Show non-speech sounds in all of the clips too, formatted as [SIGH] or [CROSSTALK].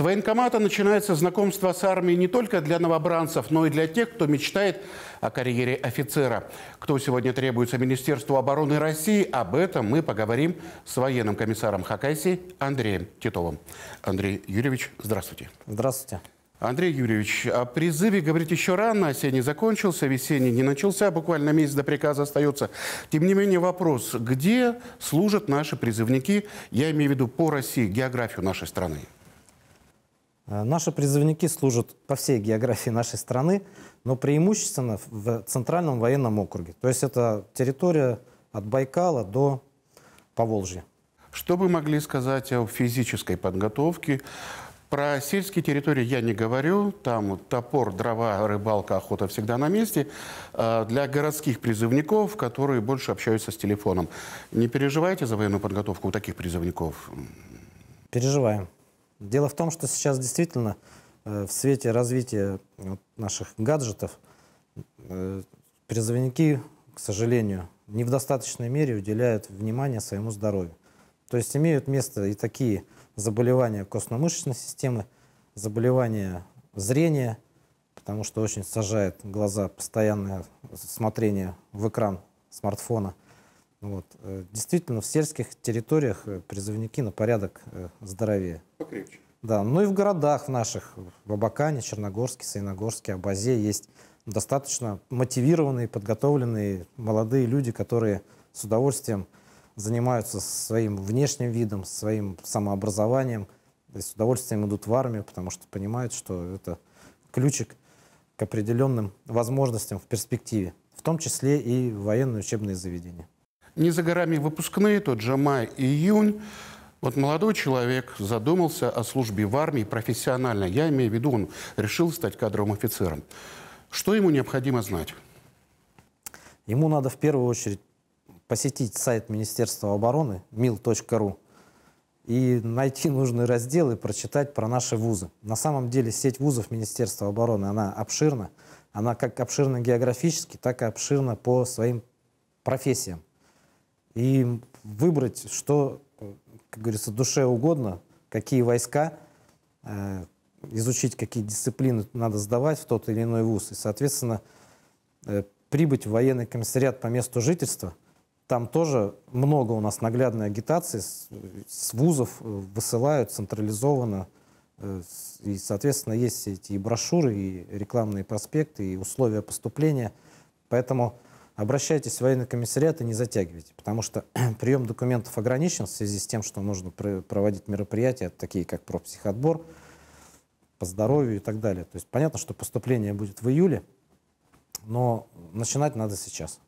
С военкомата начинается знакомство с армией не только для новобранцев, но и для тех, кто мечтает о карьере офицера. Кто сегодня требуется Министерству обороны России, об этом мы поговорим с военным комиссаром Хакасии Андреем Титовым. Андрей Юрьевич, здравствуйте. Здравствуйте. Андрей Юрьевич, о призыве говорить еще рано, осенний закончился, весенний не начался, буквально месяц до приказа остается. Тем не менее вопрос, где служат наши призывники, я имею в виду по России, географию нашей страны? Э, наши призывники служат по всей географии нашей страны, но преимущественно в Центральном военном округе. То есть это территория от Байкала до Поволжья. Что вы могли сказать о физической подготовке? Про сельские территории я не говорю. Там топор, дрова, рыбалка, охота всегда на месте. Э, для городских призывников, которые больше общаются с телефоном. Не переживайте за военную подготовку у таких призывников? Переживаем. Дело в том, что сейчас действительно э, в свете развития наших гаджетов э, призывники, к сожалению, не в достаточной мере уделяют внимание своему здоровью. То есть имеют место и такие заболевания костно-мышечной системы, заболевания зрения, потому что очень сажает глаза постоянное смотрение в экран смартфона – вот. Э, действительно, в сельских территориях э, призывники на порядок э, здоровее. Покрепче. Да, ну и в городах наших, в Абакане, Черногорске, Саиногорске, Абазе есть достаточно мотивированные, подготовленные молодые люди, которые с удовольствием занимаются своим внешним видом, своим самообразованием, и с удовольствием идут в армию, потому что понимают, что это ключик к определенным возможностям в перспективе, в том числе и военные учебные заведения не за горами выпускные, тот же май и июнь. Вот молодой человек задумался о службе в армии профессионально. Я имею в виду, он решил стать кадровым офицером. Что ему необходимо знать? Ему надо в первую очередь посетить сайт Министерства обороны mil.ru и найти нужный раздел и прочитать про наши вузы. На самом деле сеть вузов Министерства обороны, она обширна. Она как обширна географически, так и обширна по своим профессиям и выбрать, что, э, как говорится, душе угодно, какие войска, э, изучить, какие дисциплины надо сдавать в тот или иной вуз. И, соответственно, э, прибыть в военный комиссариат по месту жительства, там тоже много у нас наглядной агитации, с, с вузов высылают централизованно, и, соответственно, есть эти и брошюры, и рекламные проспекты, и условия поступления. Поэтому обращайтесь в военный комиссариат и не затягивайте, потому что [CLEARS THROAT] прием документов ограничен в связи с тем, что нужно проводить мероприятия, такие как профпсихотбор, по здоровью и так далее. То есть понятно, что поступление будет в июле, но начинать надо сейчас.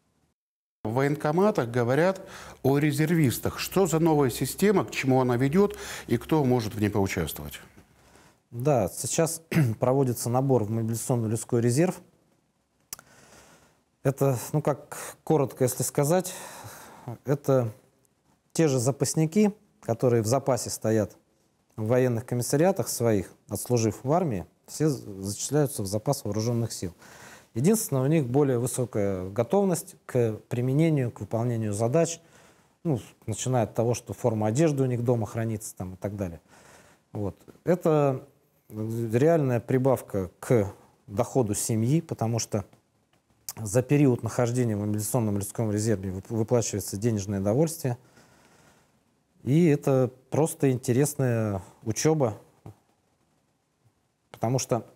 В военкоматах говорят о резервистах. Что за новая система, к чему она ведет и кто может в ней поучаствовать? Да, сейчас [CLEARS THROAT] проводится набор в мобилизационный людской резерв – это, ну как коротко, если сказать, это те же запасники, которые в запасе стоят в военных комиссариатах своих, отслужив в армии, все зачисляются в запас вооруженных сил. Единственное, у них более высокая готовность к применению, к выполнению задач, ну, начиная от того, что форма одежды у них дома хранится там, и так далее. Вот. Это э, реальная прибавка к доходу семьи, потому что за период нахождения в мобилизационном людском резерве выплачивается денежное довольствие. И это просто интересная учеба, потому что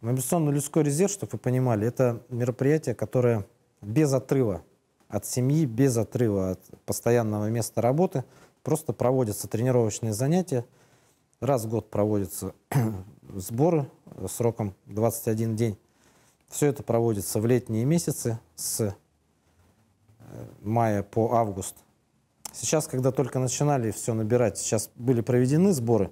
мобилизационный людской резерв, чтобы вы понимали, это мероприятие, которое без отрыва от семьи, без отрыва от постоянного места работы, просто проводятся тренировочные занятия. Раз в год проводятся [CLEARS THROAT] сборы сроком 21 день все это проводится в летние месяцы с э, мая по август. Сейчас, когда только начинали все набирать, сейчас были проведены сборы,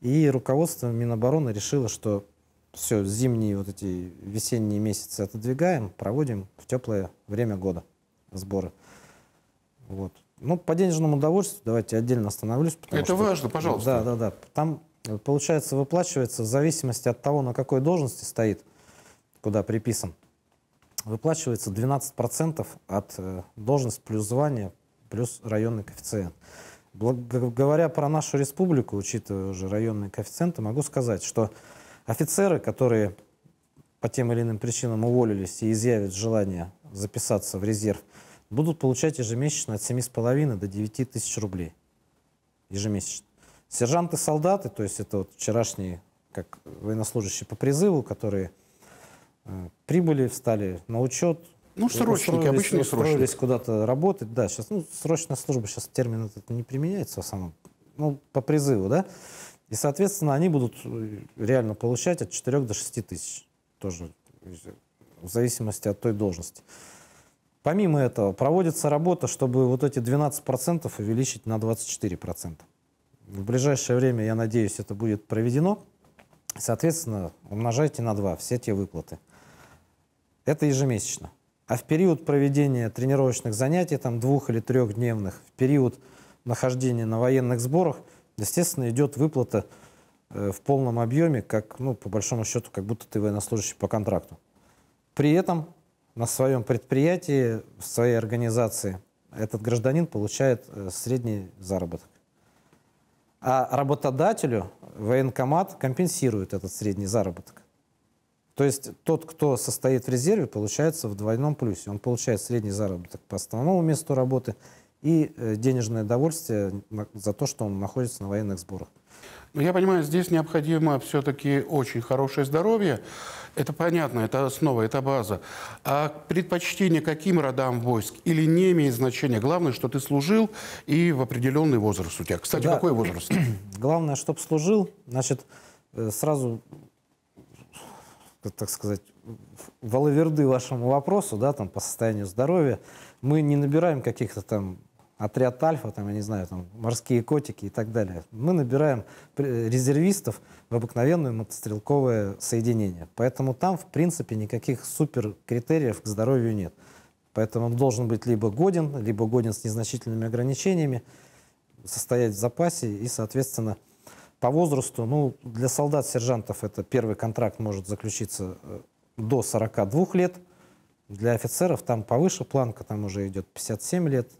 и руководство Минобороны решило, что все, зимние вот эти весенние месяцы отодвигаем, проводим в теплое время года сборы. Вот. Ну, по денежному удовольствию давайте отдельно остановлюсь. Это что, важно, пожалуйста. Да, да, да. Там, э, получается, выплачивается в зависимости от того, на какой должности стоит – куда приписан, выплачивается 12% от э, должности плюс звание плюс районный коэффициент. Говоря про нашу республику, учитывая уже районные коэффициенты, могу сказать, что офицеры, которые по тем или иным причинам уволились и изъявят желание записаться в резерв, будут получать ежемесячно от 7,5 до 9 тысяч рублей. Ежемесячно. Сержанты-солдаты, то есть это вот вчерашние как военнослужащие по призыву, которые Э, прибыли, встали на учет. Ну, срочники, обычные срочники. куда-то работать, да, сейчас, ну, срочная служба, сейчас термин этот не применяется в основном, ну, по призыву, да, и, соответственно, они будут э, реально получать от 4 до 6 тысяч, тоже в зависимости от той должности. Помимо этого, проводится работа, чтобы вот эти 12% увеличить на 24%. В ближайшее время, я надеюсь, это будет проведено. Соответственно, умножайте на 2 все те выплаты. Это ежемесячно. А в период проведения тренировочных занятий, там двух- или трехдневных, в период нахождения на военных сборах, естественно, идет выплата э, в полном объеме, как, ну, по большому счету, как будто ты военнослужащий по контракту. При этом на своем предприятии, в своей организации этот гражданин получает э, средний заработок а работодателю военкомат компенсирует этот средний заработок. То есть тот, кто состоит в резерве, получается в двойном плюсе. Он получает средний заработок по основному месту работы и э, денежное довольствие за то, что он находится на военных сборах. Ну, я понимаю, здесь необходимо все-таки очень хорошее здоровье. Это понятно, это основа, это база. А предпочтение каким родам войск или не имеет значения. Главное, что ты служил и в определенный возраст у тебя. Кстати, да. какой возраст? [CLEARS THROAT] Главное, чтобы служил. Значит, э, сразу, э, так сказать, воловерды вашему вопросу, да, там, по состоянию здоровья. Мы не набираем каких-то там отряд Альфа, там, я не знаю, там, морские котики и так далее. Мы набираем э, резервистов в обыкновенное мотострелковое соединение. Поэтому там, в принципе, никаких супер критериев к здоровью нет. Поэтому он должен быть либо годен, либо годен с незначительными ограничениями, состоять в запасе и, соответственно, по возрасту, ну, для солдат-сержантов это первый контракт может заключиться э, до 42 лет, для офицеров там повыше планка, там уже идет 57 лет,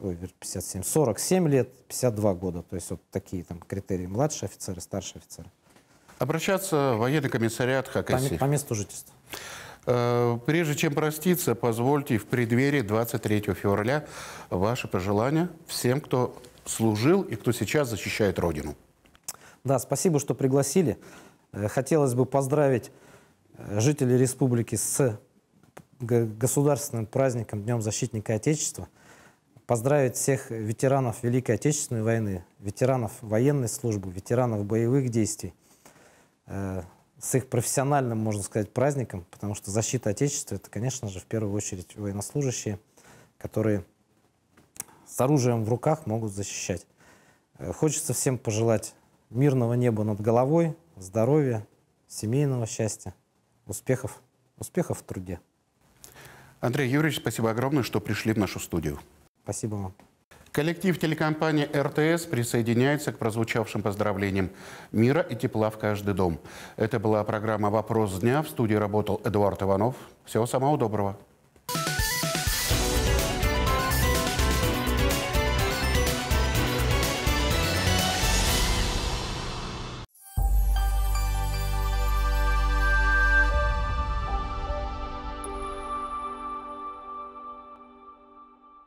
ой, 57, 47 лет, 52 года. То есть вот такие там критерии. Младшие офицеры, старшие офицеры. Обращаться в военный комиссариат Хакасии. По, по месту жительства. Э, прежде чем проститься, позвольте в преддверии 23 февраля ваши пожелания всем, кто служил и кто сейчас защищает Родину. Да, спасибо, что пригласили. Э, хотелось бы поздравить э, жителей республики с государственным праздником Днем защитника Отечества – поздравить всех ветеранов Великой Отечественной войны, ветеранов военной службы, ветеранов боевых действий э, с их профессиональным, можно сказать, праздником, потому что защита Отечества – это, конечно же, в первую очередь военнослужащие, которые с оружием в руках могут защищать. Э, хочется всем пожелать мирного неба над головой, здоровья, семейного счастья, успехов, успехов в труде. Андрей Юрьевич, спасибо огромное, что пришли в нашу студию. Спасибо вам. Коллектив телекомпании РТС присоединяется к прозвучавшим поздравлениям мира и тепла в каждый дом. Это была программа «Вопрос дня». В студии работал Эдуард Иванов. Всего самого доброго.